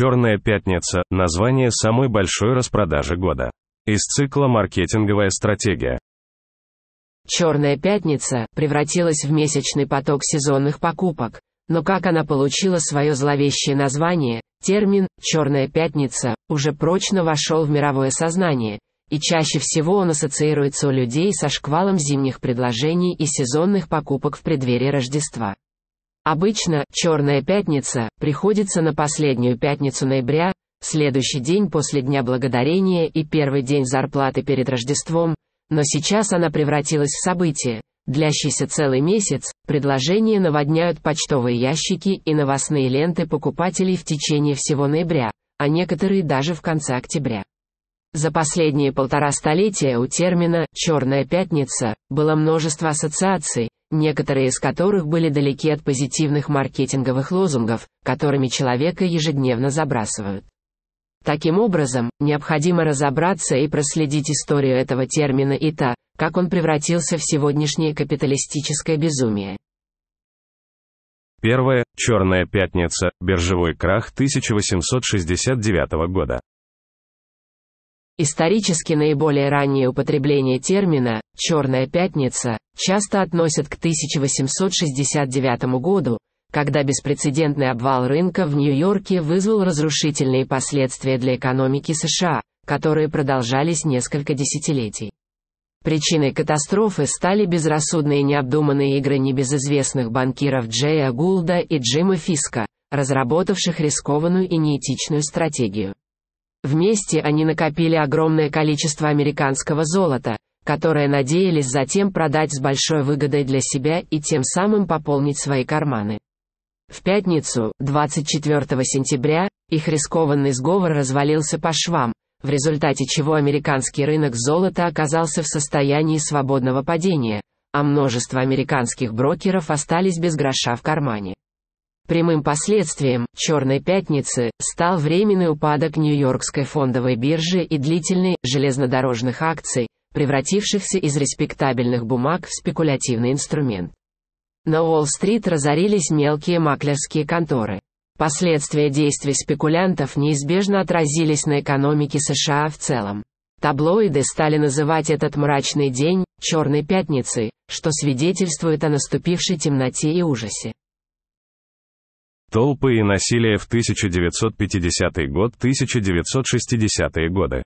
«Черная пятница» – название самой большой распродажи года. Из цикла «Маркетинговая стратегия». «Черная пятница» превратилась в месячный поток сезонных покупок, но как она получила свое зловещее название, термин «черная пятница» уже прочно вошел в мировое сознание, и чаще всего он ассоциируется у людей со шквалом зимних предложений и сезонных покупок в преддверии Рождества. Обычно «Черная пятница» приходится на последнюю пятницу ноября, следующий день после Дня Благодарения и первый день зарплаты перед Рождеством, но сейчас она превратилась в событие. Длящийся целый месяц, предложения наводняют почтовые ящики и новостные ленты покупателей в течение всего ноября, а некоторые даже в конце октября. За последние полтора столетия у термина «черная пятница» было множество ассоциаций, некоторые из которых были далеки от позитивных маркетинговых лозунгов, которыми человека ежедневно забрасывают. Таким образом, необходимо разобраться и проследить историю этого термина и то, как он превратился в сегодняшнее капиталистическое безумие. Первое. Черная пятница. Биржевой крах 1869 года. Исторически наиболее раннее употребление термина «черная пятница» часто относят к 1869 году, когда беспрецедентный обвал рынка в Нью-Йорке вызвал разрушительные последствия для экономики США, которые продолжались несколько десятилетий. Причиной катастрофы стали безрассудные необдуманные игры небезызвестных банкиров Джея Гулда и Джима Фиска, разработавших рискованную и неэтичную стратегию. Вместе они накопили огромное количество американского золота, которое надеялись затем продать с большой выгодой для себя и тем самым пополнить свои карманы. В пятницу, 24 сентября, их рискованный сговор развалился по швам, в результате чего американский рынок золота оказался в состоянии свободного падения, а множество американских брокеров остались без гроша в кармане. Прямым последствием «черной пятницы» стал временный упадок Нью-Йоркской фондовой биржи и длительный железнодорожных акций, превратившихся из респектабельных бумаг в спекулятивный инструмент. На Уолл-стрит разорились мелкие маклерские конторы. Последствия действий спекулянтов неизбежно отразились на экономике США в целом. Таблоиды стали называть этот мрачный день «черной пятницей», что свидетельствует о наступившей темноте и ужасе. Толпы и насилие в 1950 е год, 1960-е годы.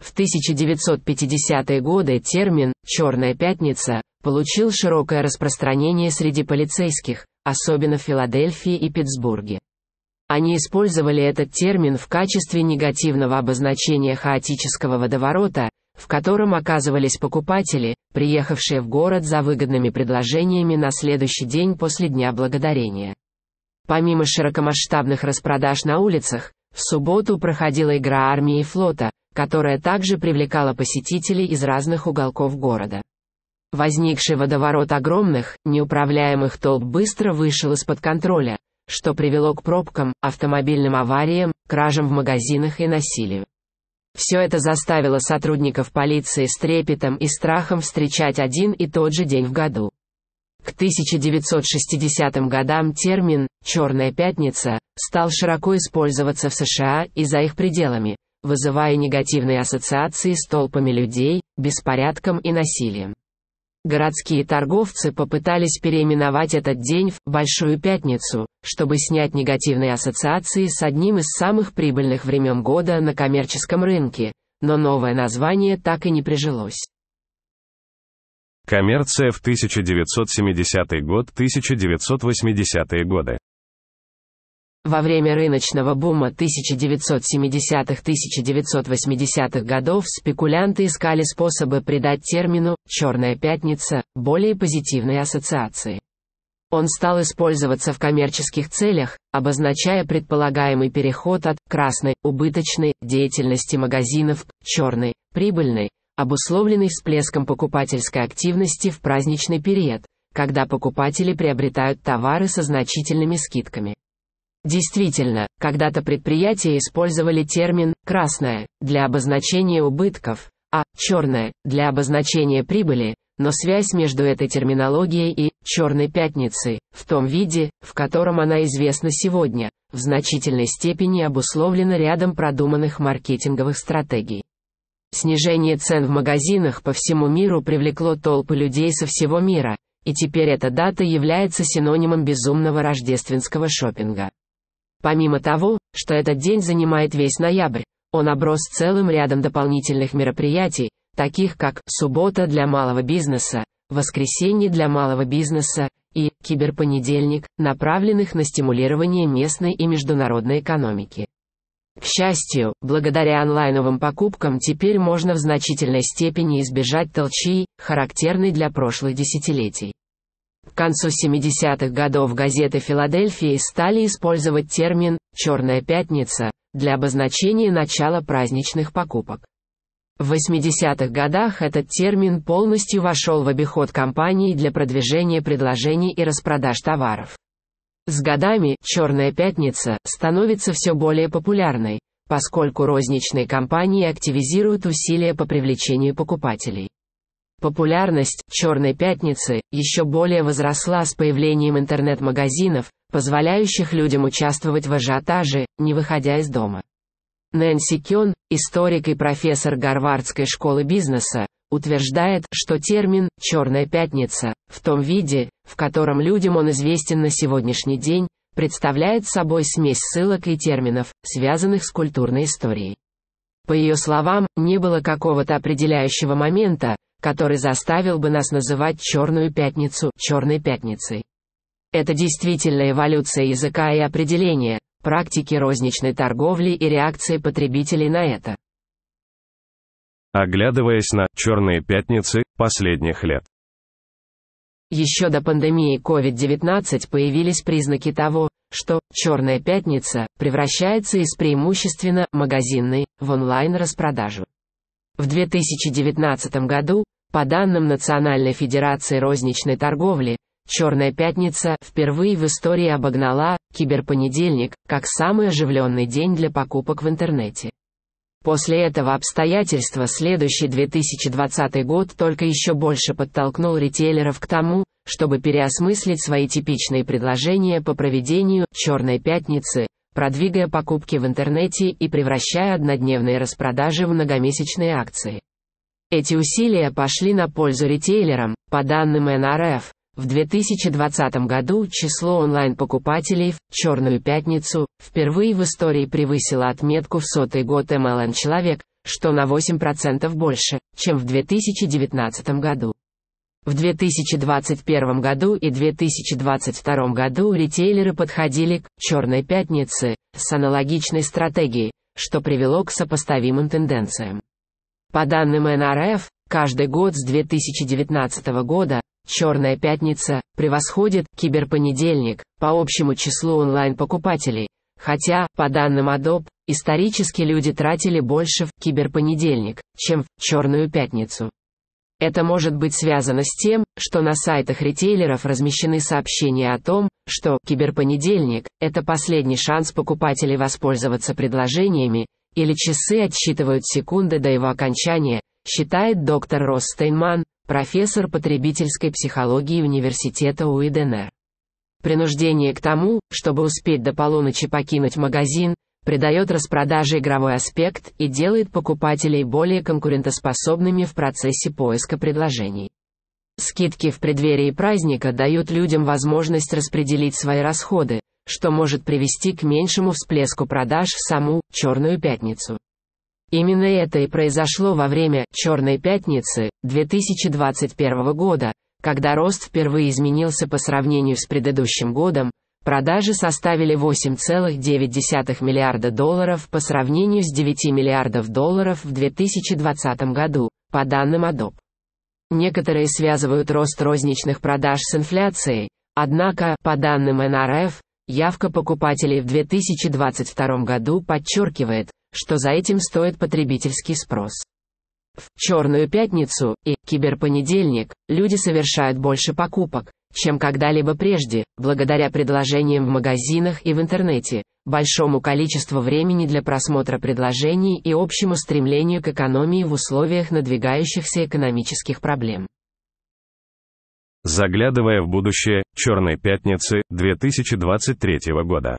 В 1950-е годы термин «черная пятница» получил широкое распространение среди полицейских, особенно в Филадельфии и Питтсбурге. Они использовали этот термин в качестве негативного обозначения хаотического водоворота, в котором оказывались покупатели, приехавшие в город за выгодными предложениями на следующий день после Дня Благодарения. Помимо широкомасштабных распродаж на улицах, в субботу проходила игра армии и флота, которая также привлекала посетителей из разных уголков города. Возникший водоворот огромных, неуправляемых толп быстро вышел из-под контроля, что привело к пробкам, автомобильным авариям, кражам в магазинах и насилию. Все это заставило сотрудников полиции с трепетом и страхом встречать один и тот же день в году. К 1960 годам термин «черная пятница» стал широко использоваться в США и за их пределами, вызывая негативные ассоциации с толпами людей, беспорядком и насилием городские торговцы попытались переименовать этот день в «Большую пятницу», чтобы снять негативные ассоциации с одним из самых прибыльных времен года на коммерческом рынке, но новое название так и не прижилось. Коммерция в 1970 год-1980 годы. Во время рыночного бума 1970-1980-х годов спекулянты искали способы придать термину «черная пятница» более позитивной ассоциации. Он стал использоваться в коммерческих целях, обозначая предполагаемый переход от красной, убыточной, деятельности магазинов к черной, прибыльной, обусловленный всплеском покупательской активности в праздничный период, когда покупатели приобретают товары со значительными скидками. Действительно, когда-то предприятия использовали термин «красное» для обозначения убытков, а «черное» для обозначения прибыли, но связь между этой терминологией и «черной пятницей» в том виде, в котором она известна сегодня, в значительной степени обусловлена рядом продуманных маркетинговых стратегий. Снижение цен в магазинах по всему миру привлекло толпы людей со всего мира, и теперь эта дата является синонимом безумного рождественского шопинга. Помимо того, что этот день занимает весь ноябрь, он оброс целым рядом дополнительных мероприятий, таких как «Суббота для малого бизнеса», «Воскресенье для малого бизнеса» и «Киберпонедельник», направленных на стимулирование местной и международной экономики. К счастью, благодаря онлайновым покупкам теперь можно в значительной степени избежать толчей, характерной для прошлых десятилетий. К концу 70-х годов газеты Филадельфии стали использовать термин «черная пятница» для обозначения начала праздничных покупок. В 80-х годах этот термин полностью вошел в обиход компаний для продвижения предложений и распродаж товаров. С годами «черная пятница» становится все более популярной, поскольку розничные компании активизируют усилия по привлечению покупателей. Популярность «Черной пятницы» еще более возросла с появлением интернет-магазинов, позволяющих людям участвовать в ажиотаже, не выходя из дома. Нэнси Кён, историк и профессор Гарвардской школы бизнеса, утверждает, что термин «черная пятница» в том виде, в котором людям он известен на сегодняшний день, представляет собой смесь ссылок и терминов, связанных с культурной историей. По ее словам, не было какого-то определяющего момента, который заставил бы нас называть «черную пятницу» «черной пятницей». Это действительно эволюция языка и определения, практики розничной торговли и реакции потребителей на это. Оглядываясь на «черные пятницы» последних лет. Еще до пандемии COVID-19 появились признаки того, что «черная пятница» превращается из преимущественно магазинной в онлайн-распродажу. В 2019 году по данным Национальной Федерации розничной торговли, «Черная пятница» впервые в истории обогнала «Киберпонедельник» как самый оживленный день для покупок в интернете. После этого обстоятельства следующий 2020 год только еще больше подтолкнул ритейлеров к тому, чтобы переосмыслить свои типичные предложения по проведению «Черной пятницы», продвигая покупки в интернете и превращая однодневные распродажи в многомесячные акции. Эти усилия пошли на пользу ритейлерам. По данным НРФ, в 2020 году число онлайн-покупателей в «Черную пятницу» впервые в истории превысило отметку в сотый год MLN «Человек», что на 8% больше, чем в 2019 году. В 2021 году и 2022 году ритейлеры подходили к «черной пятнице» с аналогичной стратегией, что привело к сопоставимым тенденциям. По данным НРФ, каждый год с 2019 года «Черная пятница» превосходит «Киберпонедельник» по общему числу онлайн-покупателей, хотя, по данным Adobe, исторически люди тратили больше в «Киберпонедельник», чем в «Черную пятницу». Это может быть связано с тем, что на сайтах ритейлеров размещены сообщения о том, что «Киберпонедельник» — это последний шанс покупателей воспользоваться предложениями, или часы отсчитывают секунды до его окончания, считает доктор Росс Росстейнман, профессор потребительской психологии Университета Уиденер. Принуждение к тому, чтобы успеть до полуночи покинуть магазин, придает распродаже игровой аспект и делает покупателей более конкурентоспособными в процессе поиска предложений. Скидки в преддверии праздника дают людям возможность распределить свои расходы, что может привести к меньшему всплеску продаж в саму «Черную пятницу». Именно это и произошло во время «Черной пятницы» 2021 года, когда рост впервые изменился по сравнению с предыдущим годом, продажи составили 8,9 миллиарда долларов по сравнению с 9 миллиардов долларов в 2020 году, по данным АДОП. Некоторые связывают рост розничных продаж с инфляцией, однако, по данным НРФ, Явка покупателей в 2022 году подчеркивает, что за этим стоит потребительский спрос. В «Черную пятницу» и «Киберпонедельник» люди совершают больше покупок, чем когда-либо прежде, благодаря предложениям в магазинах и в интернете, большому количеству времени для просмотра предложений и общему стремлению к экономии в условиях надвигающихся экономических проблем. Заглядывая в будущее Черной пятницы 2023 года.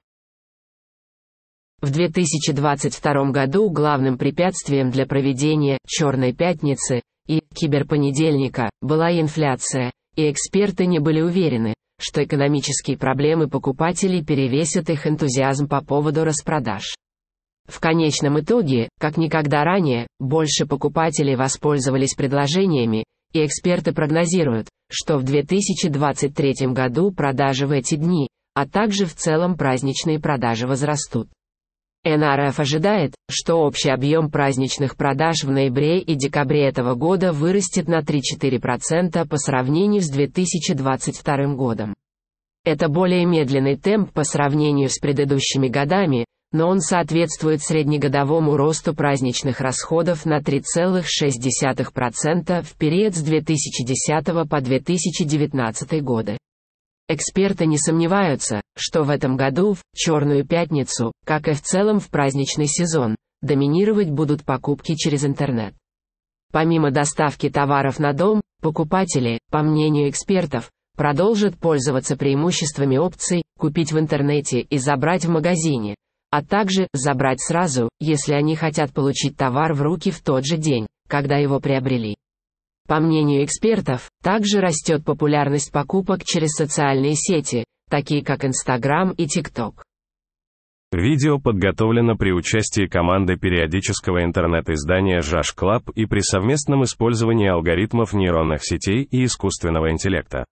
В 2022 году главным препятствием для проведения «Черной пятницы» и «Киберпонедельника» была инфляция, и эксперты не были уверены, что экономические проблемы покупателей перевесят их энтузиазм по поводу распродаж. В конечном итоге, как никогда ранее, больше покупателей воспользовались предложениями, и эксперты прогнозируют, что в 2023 году продажи в эти дни, а также в целом праздничные продажи возрастут. НРФ ожидает, что общий объем праздничных продаж в ноябре и декабре этого года вырастет на 3-4% по сравнению с 2022 годом. Это более медленный темп по сравнению с предыдущими годами, но он соответствует среднегодовому росту праздничных расходов на 3,6% в период с 2010 по 2019 годы. Эксперты не сомневаются, что в этом году, в «Черную пятницу», как и в целом в праздничный сезон, доминировать будут покупки через интернет. Помимо доставки товаров на дом, покупатели, по мнению экспертов, продолжат пользоваться преимуществами опций «купить в интернете» и «забрать в магазине», а также забрать сразу, если они хотят получить товар в руки в тот же день, когда его приобрели. По мнению экспертов, также растет популярность покупок через социальные сети, такие как Инстаграм и ТикТок. Видео подготовлено при участии команды периодического интернет-издания Жаш Клаб и при совместном использовании алгоритмов нейронных сетей и искусственного интеллекта.